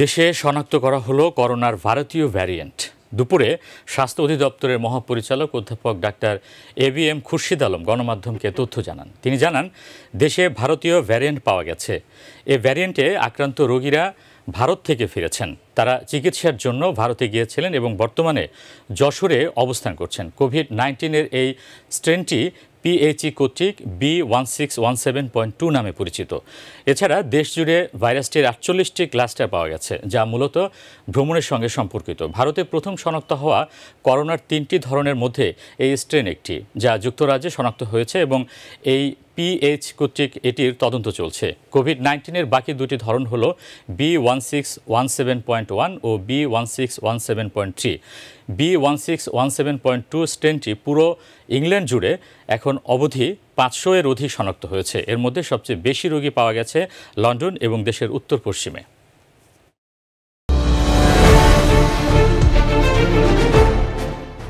দেশে শনাক্ত করা হলো করোনার ভারতীয় ভ্যারিয়েন্ট দুপুরে স্বাস্থ্য অধিদপ্তরের মহাপরিচালক অধ্যাপক doctor A B M Khurshid Alam গণমাধ্যমকে তথ্য জানান তিনি জানান দেশে ভারতীয় ভ্যারিয়েন্ট পাওয়া গেছে এ ভ্যারিয়েন্টে আক্রান্ত রোগীরা ভারত থেকে ফিরেছেন তারা চিকিৎসার জন্য ভারতে গিয়েছিলেন এবং বর্তমানে যশোরে অবস্থান করছেন কোভিড নাইন্টিনের এই স্ট্রেনটি পিএইচই e কর্তৃক B one six one seven point two নামে পরিচিত এছাড়া দেশজুড়ে ভাইরাসটির আটচল্লিশটি ক্লাস্টার পাওয়া গেছে যা মূলত ভ্রমণের সঙ্গে সম্পর্কিত ভারতে প্রথম শনাক্ত হওয়া করোনার তিনটি ধরনের মধ্যে এই স্ট্রেন একটি যা যুক্তরাজ্যে শনাক্ত হয়েছে এবং এই পিএইচ কর্তৃক এটির তদন্ত চলছে কোভিড নাইন্টিনের বাকি দুটি ধরন হল B one six one seven point one ও B one six one seven point three B one six one seven point two স্ট্রেনটি পুরো ইংল্যান্ড জুড়ে এখন অবধি পাঁচশো এর অধিক শনাক্ত হয়েছে এর মধ্যে সবচেয়ে বেশি রোগী পাওয়া গেছে লন্ডন এবং দেশের উত্তর পশ্চিমে